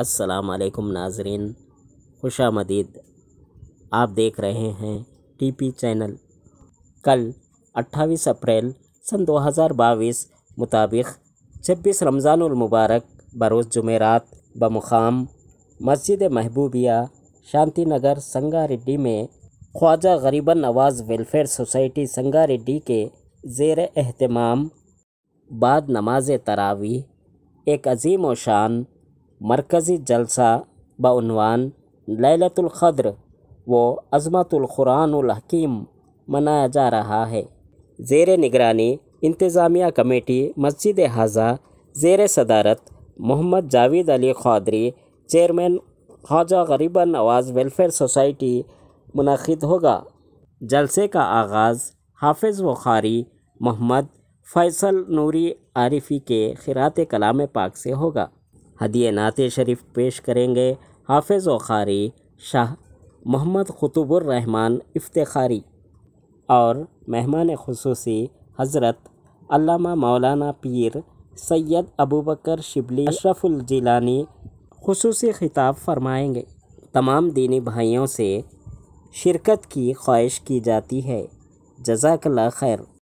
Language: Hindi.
वालेकुम नाजरीन खुश आमदीद आप देख रहे हैं टीपी चैनल कल 28 अप्रैल सन 2022 मुताबिक छब्बीस रमज़ानमबारक बरोज़ जुमेरात बमुकाम मस्जिद महबूबिया शांति नगर संगारेड्डी में ख्वाजा गरीबन नवाज़ वेलफेयर सोसाइटी संगारेड्डी के जेर अहतमाम बाद नमाज तरावी एक अजीम व शान मरकज़ी जलसा बनवान ललतुल्क़द्र व अज़मतुल्क़ुरानहकीम मनाया जा रहा है ज़ेर निगरानी इंतज़ामिया कमेटी मस्जिद हाजा ज़ेर सदारत Mohammed Javed Ali Qadri chairman Khwaja Gharib Nawaz welfare society मुनद होगा जलसे का आगाज़ हाफिज़ बुखारी मोहम्मद फैसल नूरी आरिफी के खिरात कलाम पाक से होगा हदिय नात शरीफ पेश करेंगे हाफिज़ वारी शाह मोहम्मद रहमान इफ्तारी और मेहमान खसूसी हज़रत अल्लामा मौलाना पीर सैयद अबूबकर शिबली अशरफुल जिलानी खसूस खिताब फरमाएंगे तमाम दीनी भाइयों से शिरकत की ख्वाहिश की जाती है जजाकला खैर